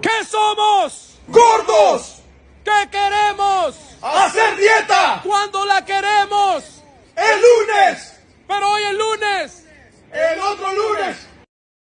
¿Qué somos? ¡Gordos! ¿Qué queremos? ¡Hacer dieta! cuando la queremos?